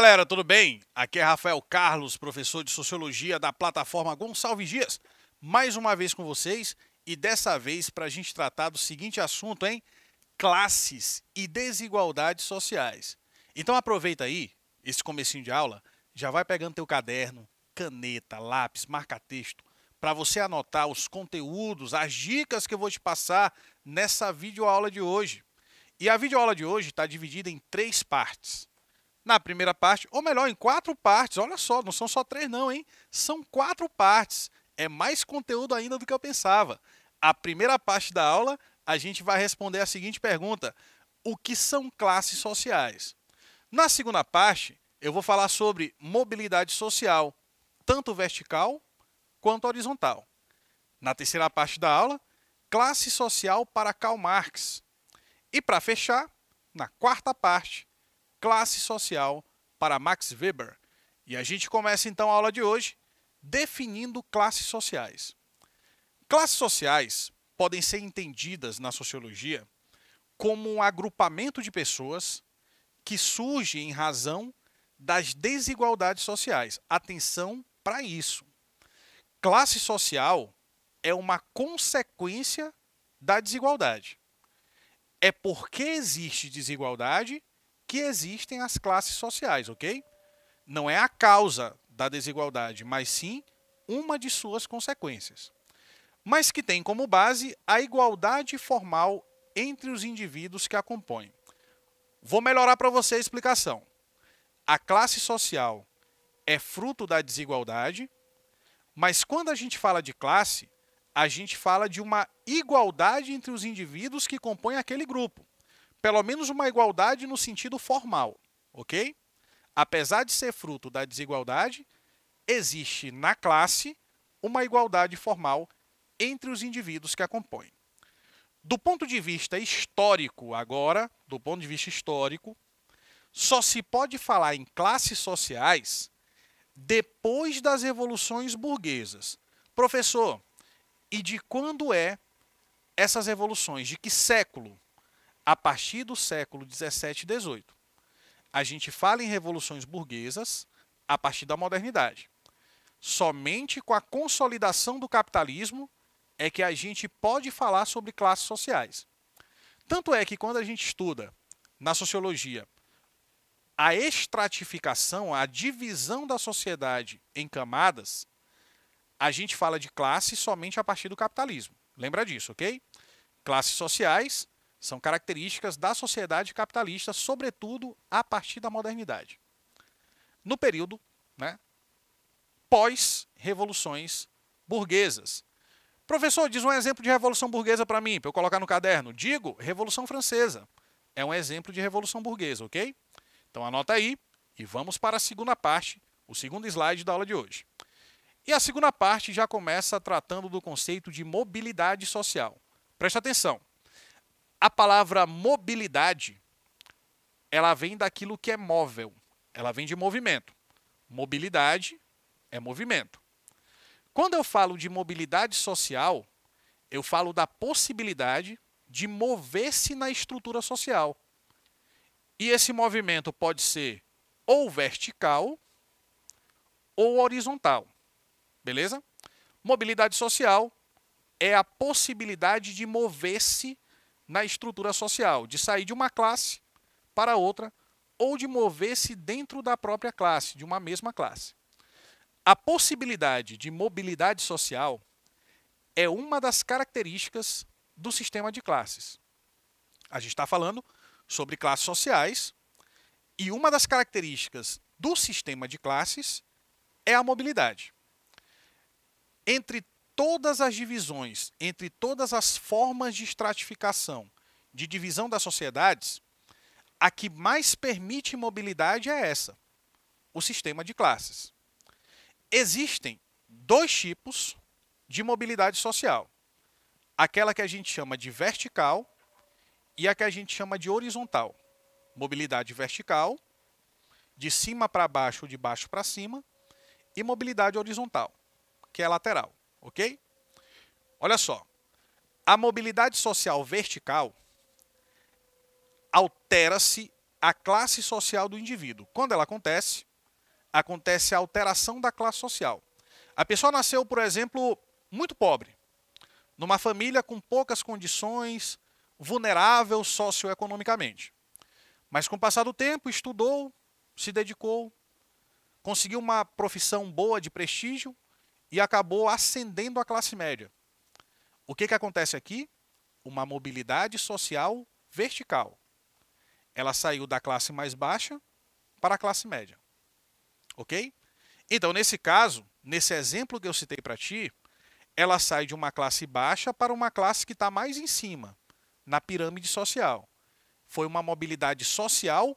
galera, tudo bem? Aqui é Rafael Carlos, professor de Sociologia da plataforma Gonçalves Dias, mais uma vez com vocês e dessa vez para a gente tratar do seguinte assunto, hein? Classes e desigualdades sociais. Então aproveita aí, esse comecinho de aula, já vai pegando teu caderno, caneta, lápis, marca-texto, para você anotar os conteúdos, as dicas que eu vou te passar nessa videoaula de hoje. E a videoaula de hoje está dividida em três partes na primeira parte, ou melhor, em quatro partes. Olha só, não são só três, não, hein? São quatro partes. É mais conteúdo ainda do que eu pensava. A primeira parte da aula, a gente vai responder a seguinte pergunta: O que são classes sociais? Na segunda parte, eu vou falar sobre mobilidade social, tanto vertical quanto horizontal. Na terceira parte da aula, classe social para Karl Marx. E para fechar, na quarta parte, classe social para Max Weber. E a gente começa então a aula de hoje definindo classes sociais. Classes sociais podem ser entendidas na sociologia como um agrupamento de pessoas que surge em razão das desigualdades sociais. Atenção para isso. Classe social é uma consequência da desigualdade. É porque existe desigualdade que existem as classes sociais, ok? Não é a causa da desigualdade, mas sim uma de suas consequências. Mas que tem como base a igualdade formal entre os indivíduos que a compõem. Vou melhorar para você a explicação. A classe social é fruto da desigualdade, mas quando a gente fala de classe, a gente fala de uma igualdade entre os indivíduos que compõem aquele grupo pelo menos uma igualdade no sentido formal, ok? Apesar de ser fruto da desigualdade, existe na classe uma igualdade formal entre os indivíduos que a compõem. Do ponto de vista histórico, agora, do ponto de vista histórico, só se pode falar em classes sociais depois das revoluções burguesas. Professor, e de quando é essas revoluções? De que século? a partir do século 17 e 18. A gente fala em revoluções burguesas a partir da modernidade. Somente com a consolidação do capitalismo é que a gente pode falar sobre classes sociais. Tanto é que quando a gente estuda na sociologia a estratificação, a divisão da sociedade em camadas, a gente fala de classe somente a partir do capitalismo. Lembra disso, ok? Classes sociais são características da sociedade capitalista, sobretudo a partir da modernidade. No período né, pós-revoluções burguesas. Professor, diz um exemplo de revolução burguesa para mim, para eu colocar no caderno. Digo, Revolução Francesa. É um exemplo de revolução burguesa, ok? Então anota aí e vamos para a segunda parte, o segundo slide da aula de hoje. E a segunda parte já começa tratando do conceito de mobilidade social. Presta atenção. A palavra mobilidade, ela vem daquilo que é móvel. Ela vem de movimento. Mobilidade é movimento. Quando eu falo de mobilidade social, eu falo da possibilidade de mover-se na estrutura social. E esse movimento pode ser ou vertical ou horizontal. Beleza? Mobilidade social é a possibilidade de mover-se na estrutura social, de sair de uma classe para outra ou de mover-se dentro da própria classe, de uma mesma classe. A possibilidade de mobilidade social é uma das características do sistema de classes. A gente está falando sobre classes sociais e uma das características do sistema de classes é a mobilidade. Entre todas as divisões, entre todas as formas de estratificação, de divisão das sociedades, a que mais permite mobilidade é essa, o sistema de classes. Existem dois tipos de mobilidade social: aquela que a gente chama de vertical e a que a gente chama de horizontal. Mobilidade vertical, de cima para baixo ou de baixo para cima, e mobilidade horizontal, que é lateral ok? Olha só, a mobilidade social vertical altera-se a classe social do indivíduo. Quando ela acontece, acontece a alteração da classe social. A pessoa nasceu, por exemplo, muito pobre, numa família com poucas condições, vulnerável socioeconomicamente. Mas com o passar do tempo, estudou, se dedicou, conseguiu uma profissão boa de prestígio e acabou ascendendo à classe média. O que, que acontece aqui? Uma mobilidade social vertical. Ela saiu da classe mais baixa para a classe média. Ok? Então, nesse caso, nesse exemplo que eu citei para ti, ela sai de uma classe baixa para uma classe que está mais em cima, na pirâmide social. Foi uma mobilidade social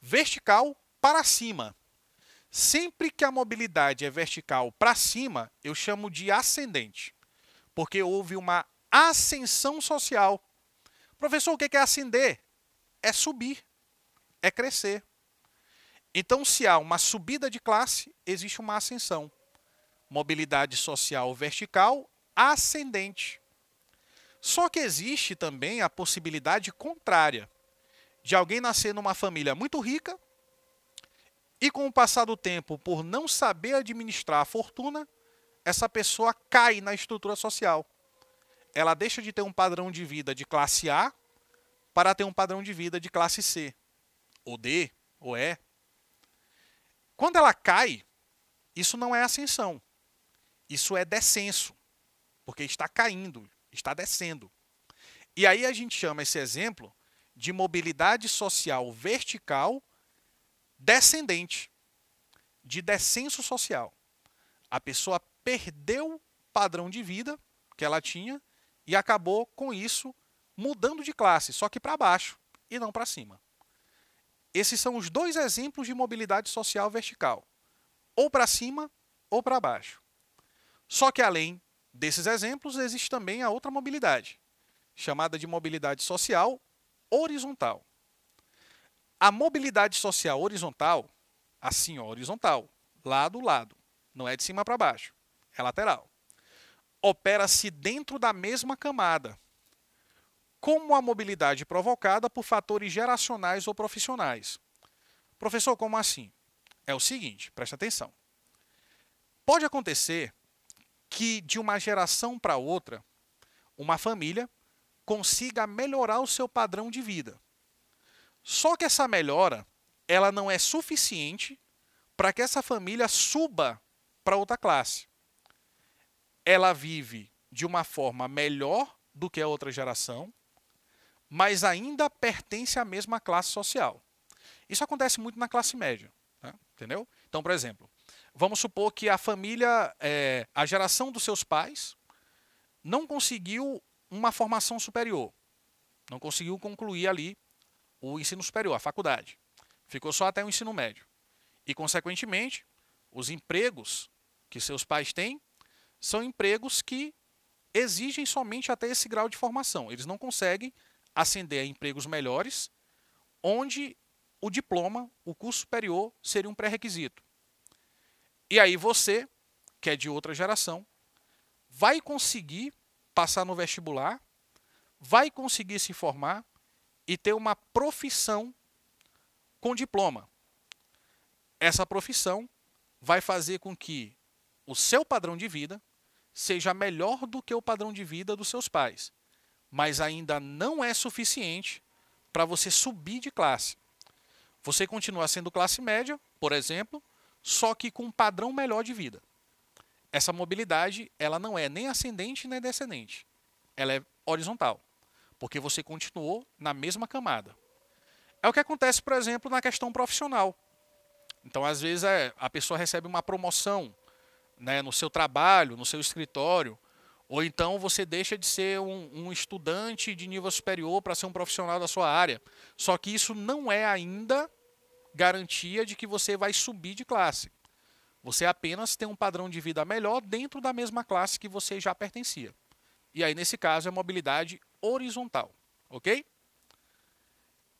vertical para cima. Sempre que a mobilidade é vertical para cima, eu chamo de ascendente, porque houve uma ascensão social. Professor, o que é ascender? É subir, é crescer. Então, se há uma subida de classe, existe uma ascensão. Mobilidade social vertical, ascendente. Só que existe também a possibilidade contrária de alguém nascer numa família muito rica e com o passar do tempo, por não saber administrar a fortuna, essa pessoa cai na estrutura social. Ela deixa de ter um padrão de vida de classe A para ter um padrão de vida de classe C, ou D, ou E. Quando ela cai, isso não é ascensão. Isso é descenso, porque está caindo, está descendo. E aí a gente chama esse exemplo de mobilidade social vertical descendente, de descenso social. A pessoa perdeu o padrão de vida que ela tinha e acabou com isso mudando de classe, só que para baixo e não para cima. Esses são os dois exemplos de mobilidade social vertical, ou para cima ou para baixo. Só que além desses exemplos existe também a outra mobilidade, chamada de mobilidade social horizontal. A mobilidade social horizontal, assim, ó, horizontal, lado a lado, não é de cima para baixo, é lateral. Opera-se dentro da mesma camada, como a mobilidade provocada por fatores geracionais ou profissionais. Professor, como assim? É o seguinte, preste atenção. Pode acontecer que de uma geração para outra, uma família consiga melhorar o seu padrão de vida só que essa melhora, ela não é suficiente para que essa família suba para outra classe. Ela vive de uma forma melhor do que a outra geração, mas ainda pertence à mesma classe social. Isso acontece muito na classe média, né? entendeu? Então, por exemplo, vamos supor que a família, é, a geração dos seus pais, não conseguiu uma formação superior, não conseguiu concluir ali o ensino superior, a faculdade. Ficou só até o ensino médio. E, consequentemente, os empregos que seus pais têm são empregos que exigem somente até esse grau de formação. Eles não conseguem ascender a empregos melhores, onde o diploma, o curso superior, seria um pré-requisito. E aí você, que é de outra geração, vai conseguir passar no vestibular, vai conseguir se formar, e ter uma profissão com diploma. Essa profissão vai fazer com que o seu padrão de vida seja melhor do que o padrão de vida dos seus pais, mas ainda não é suficiente para você subir de classe. Você continua sendo classe média, por exemplo, só que com um padrão melhor de vida. Essa mobilidade, ela não é nem ascendente nem descendente. Ela é horizontal porque você continuou na mesma camada. É o que acontece, por exemplo, na questão profissional. Então, às vezes, é, a pessoa recebe uma promoção né, no seu trabalho, no seu escritório, ou então você deixa de ser um, um estudante de nível superior para ser um profissional da sua área. Só que isso não é ainda garantia de que você vai subir de classe. Você apenas tem um padrão de vida melhor dentro da mesma classe que você já pertencia. E aí, nesse caso, é mobilidade horizontal, ok?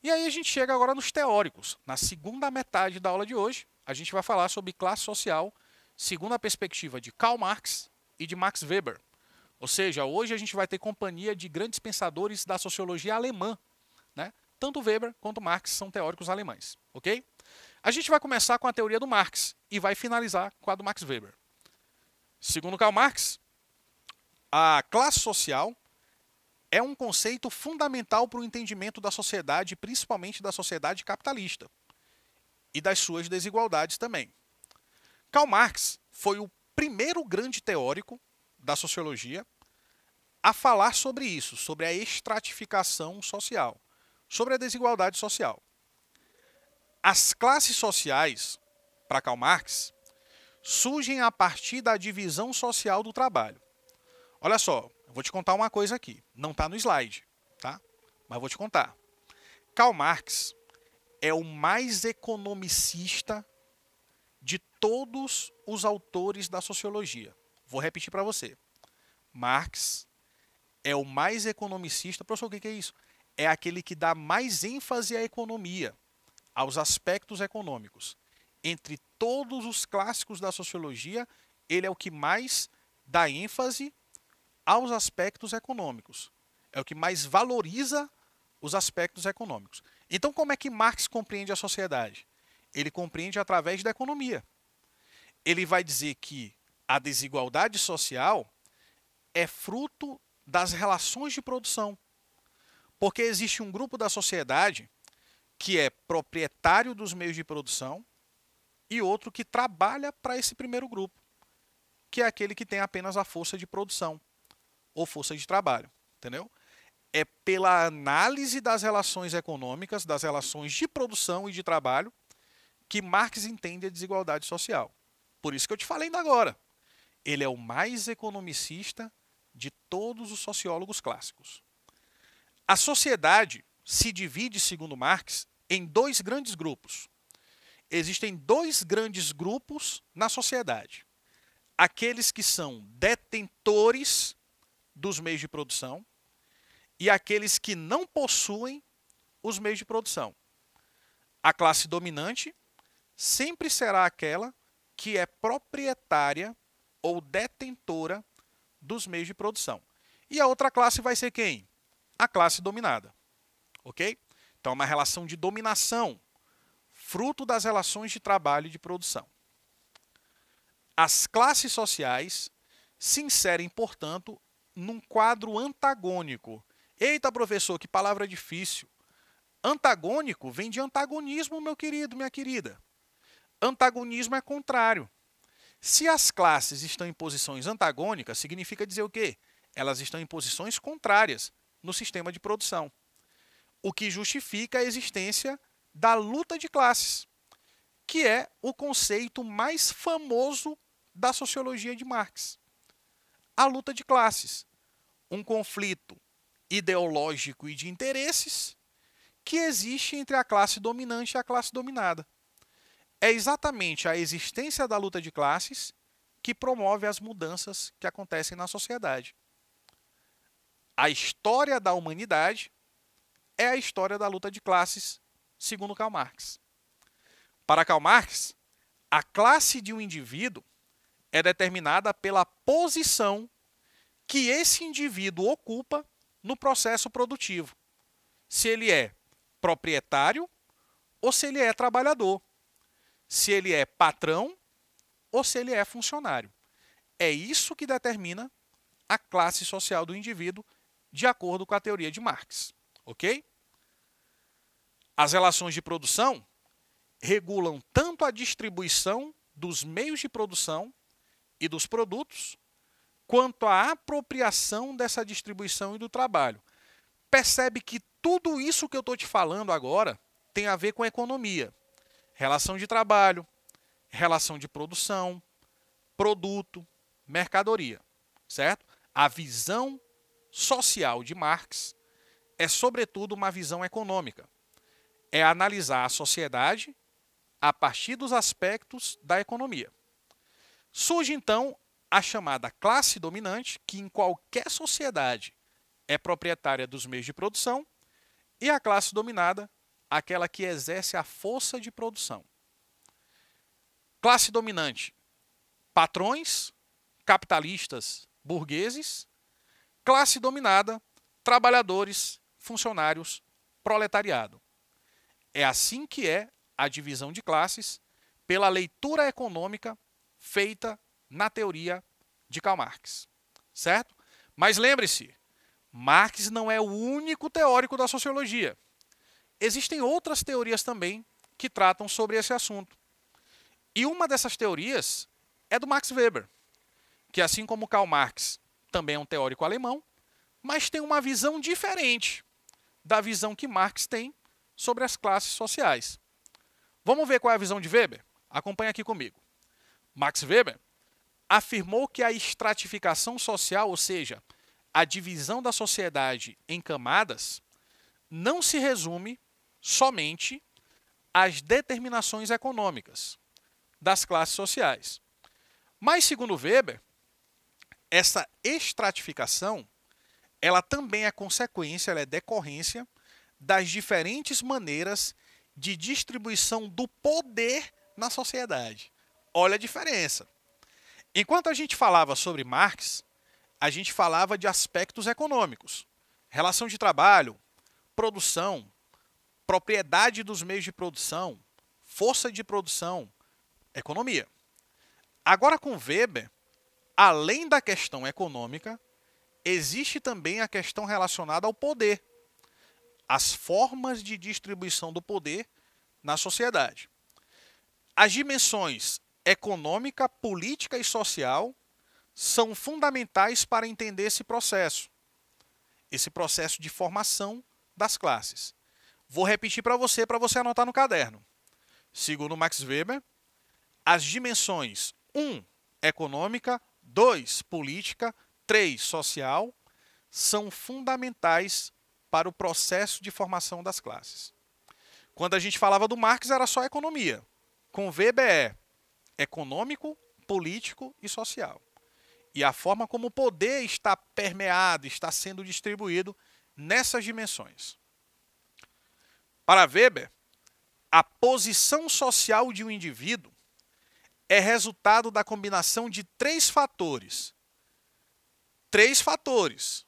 E aí a gente chega agora nos teóricos. Na segunda metade da aula de hoje, a gente vai falar sobre classe social segundo a perspectiva de Karl Marx e de Max Weber. Ou seja, hoje a gente vai ter companhia de grandes pensadores da sociologia alemã. Né? Tanto Weber quanto Marx são teóricos alemães, ok? A gente vai começar com a teoria do Marx e vai finalizar com a do Max Weber. Segundo Karl Marx, a classe social é um conceito fundamental para o entendimento da sociedade, principalmente da sociedade capitalista e das suas desigualdades também. Karl Marx foi o primeiro grande teórico da sociologia a falar sobre isso, sobre a estratificação social, sobre a desigualdade social. As classes sociais, para Karl Marx, surgem a partir da divisão social do trabalho. Olha só, vou te contar uma coisa aqui. Não está no slide, tá? Mas vou te contar. Karl Marx é o mais economicista de todos os autores da sociologia. Vou repetir para você. Marx é o mais economicista. Professor, o que é isso? É aquele que dá mais ênfase à economia, aos aspectos econômicos. Entre todos os clássicos da sociologia, ele é o que mais dá ênfase aos aspectos econômicos. É o que mais valoriza os aspectos econômicos. Então, como é que Marx compreende a sociedade? Ele compreende através da economia. Ele vai dizer que a desigualdade social é fruto das relações de produção. Porque existe um grupo da sociedade que é proprietário dos meios de produção e outro que trabalha para esse primeiro grupo, que é aquele que tem apenas a força de produção ou força de trabalho, entendeu? É pela análise das relações econômicas, das relações de produção e de trabalho, que Marx entende a desigualdade social. Por isso que eu te falei ainda agora. Ele é o mais economicista de todos os sociólogos clássicos. A sociedade se divide, segundo Marx, em dois grandes grupos. Existem dois grandes grupos na sociedade: aqueles que são detentores dos meios de produção e aqueles que não possuem os meios de produção. A classe dominante sempre será aquela que é proprietária ou detentora dos meios de produção. E a outra classe vai ser quem? A classe dominada. Ok? Então, é uma relação de dominação, fruto das relações de trabalho e de produção. As classes sociais se inserem, portanto, num quadro antagônico. Eita, professor, que palavra difícil. Antagônico vem de antagonismo, meu querido, minha querida. Antagonismo é contrário. Se as classes estão em posições antagônicas, significa dizer o quê? Elas estão em posições contrárias no sistema de produção, o que justifica a existência da luta de classes, que é o conceito mais famoso da sociologia de Marx a luta de classes, um conflito ideológico e de interesses que existe entre a classe dominante e a classe dominada. É exatamente a existência da luta de classes que promove as mudanças que acontecem na sociedade. A história da humanidade é a história da luta de classes, segundo Karl Marx. Para Karl Marx, a classe de um indivíduo é determinada pela posição que esse indivíduo ocupa no processo produtivo. Se ele é proprietário ou se ele é trabalhador. Se ele é patrão ou se ele é funcionário. É isso que determina a classe social do indivíduo, de acordo com a teoria de Marx. Ok? As relações de produção regulam tanto a distribuição dos meios de produção e dos produtos, quanto à apropriação dessa distribuição e do trabalho. Percebe que tudo isso que eu estou te falando agora tem a ver com economia, relação de trabalho, relação de produção, produto, mercadoria, certo? A visão social de Marx é, sobretudo, uma visão econômica. É analisar a sociedade a partir dos aspectos da economia. Surge então a chamada classe dominante, que em qualquer sociedade é proprietária dos meios de produção, e a classe dominada, aquela que exerce a força de produção. Classe dominante: patrões, capitalistas, burgueses. Classe dominada: trabalhadores, funcionários, proletariado. É assim que é a divisão de classes pela leitura econômica feita na teoria de Karl Marx, certo? Mas lembre-se, Marx não é o único teórico da sociologia. Existem outras teorias também que tratam sobre esse assunto. E uma dessas teorias é do Max Weber, que assim como Karl Marx também é um teórico alemão, mas tem uma visão diferente da visão que Marx tem sobre as classes sociais. Vamos ver qual é a visão de Weber? Acompanhe aqui comigo. Max Weber, afirmou que a estratificação social, ou seja, a divisão da sociedade em camadas, não se resume somente às determinações econômicas das classes sociais. Mas, segundo Weber, essa estratificação ela também é consequência, ela é decorrência das diferentes maneiras de distribuição do poder na sociedade. Olha a diferença. Enquanto a gente falava sobre Marx, a gente falava de aspectos econômicos, relação de trabalho, produção, propriedade dos meios de produção, força de produção, economia. Agora com Weber, além da questão econômica, existe também a questão relacionada ao poder, as formas de distribuição do poder na sociedade. As dimensões econômica, política e social são fundamentais para entender esse processo, esse processo de formação das classes. Vou repetir para você, para você anotar no caderno. Segundo Max Weber, as dimensões 1. Um, econômica, 2. política, 3. social, são fundamentais para o processo de formação das classes. Quando a gente falava do Marx, era só economia. Com Weber é econômico, político e social. E a forma como o poder está permeado, está sendo distribuído nessas dimensões. Para Weber, a posição social de um indivíduo é resultado da combinação de três fatores. Três fatores.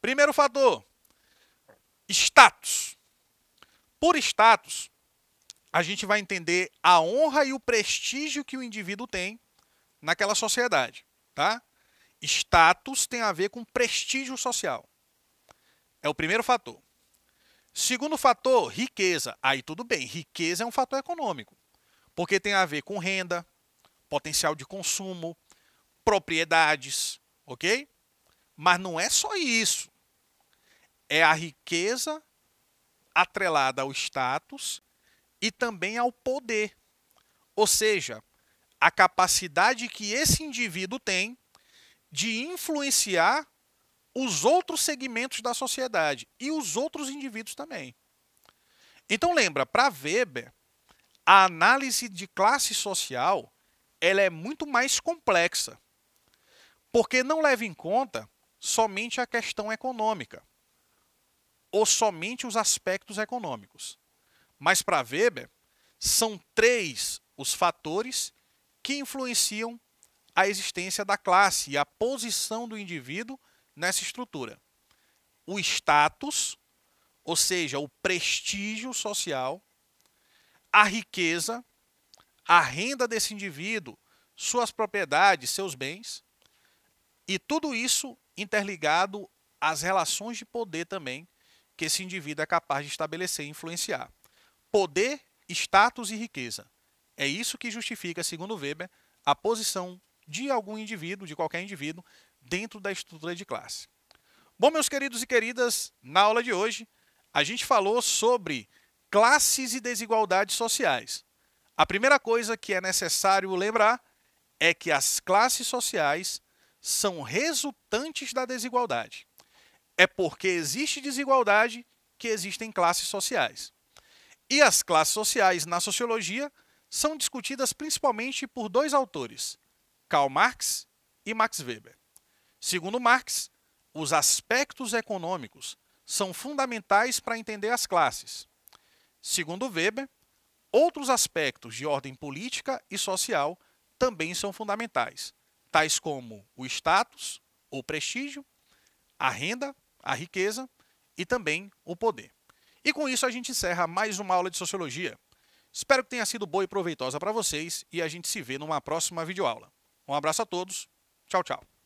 Primeiro fator: status. Por status, a gente vai entender a honra e o prestígio que o indivíduo tem naquela sociedade, tá? Status tem a ver com prestígio social. É o primeiro fator. Segundo fator, riqueza. Aí tudo bem, riqueza é um fator econômico, porque tem a ver com renda, potencial de consumo, propriedades, ok? Mas não é só isso. É a riqueza atrelada ao status e também ao poder, ou seja, a capacidade que esse indivíduo tem de influenciar os outros segmentos da sociedade e os outros indivíduos também. Então lembra, para Weber, a análise de classe social ela é muito mais complexa, porque não leva em conta somente a questão econômica ou somente os aspectos econômicos. Mas para Weber, são três os fatores que influenciam a existência da classe e a posição do indivíduo nessa estrutura: o status, ou seja, o prestígio social, a riqueza, a renda desse indivíduo, suas propriedades, seus bens, e tudo isso interligado às relações de poder também que esse indivíduo é capaz de estabelecer e influenciar poder, status e riqueza. É isso que justifica, segundo Weber, a posição de algum indivíduo, de qualquer indivíduo, dentro da estrutura de classe. Bom, meus queridos e queridas, na aula de hoje a gente falou sobre classes e desigualdades sociais. A primeira coisa que é necessário lembrar é que as classes sociais são resultantes da desigualdade. É porque existe desigualdade que existem classes sociais. E as classes sociais na sociologia são discutidas principalmente por dois autores, Karl Marx e Max Weber. Segundo Marx, os aspectos econômicos são fundamentais para entender as classes. Segundo Weber, outros aspectos de ordem política e social também são fundamentais, tais como o status, ou prestígio, a renda, a riqueza e também o poder. E com isso a gente encerra mais uma aula de sociologia. Espero que tenha sido boa e proveitosa para vocês e a gente se vê numa próxima videoaula. Um abraço a todos. Tchau, tchau.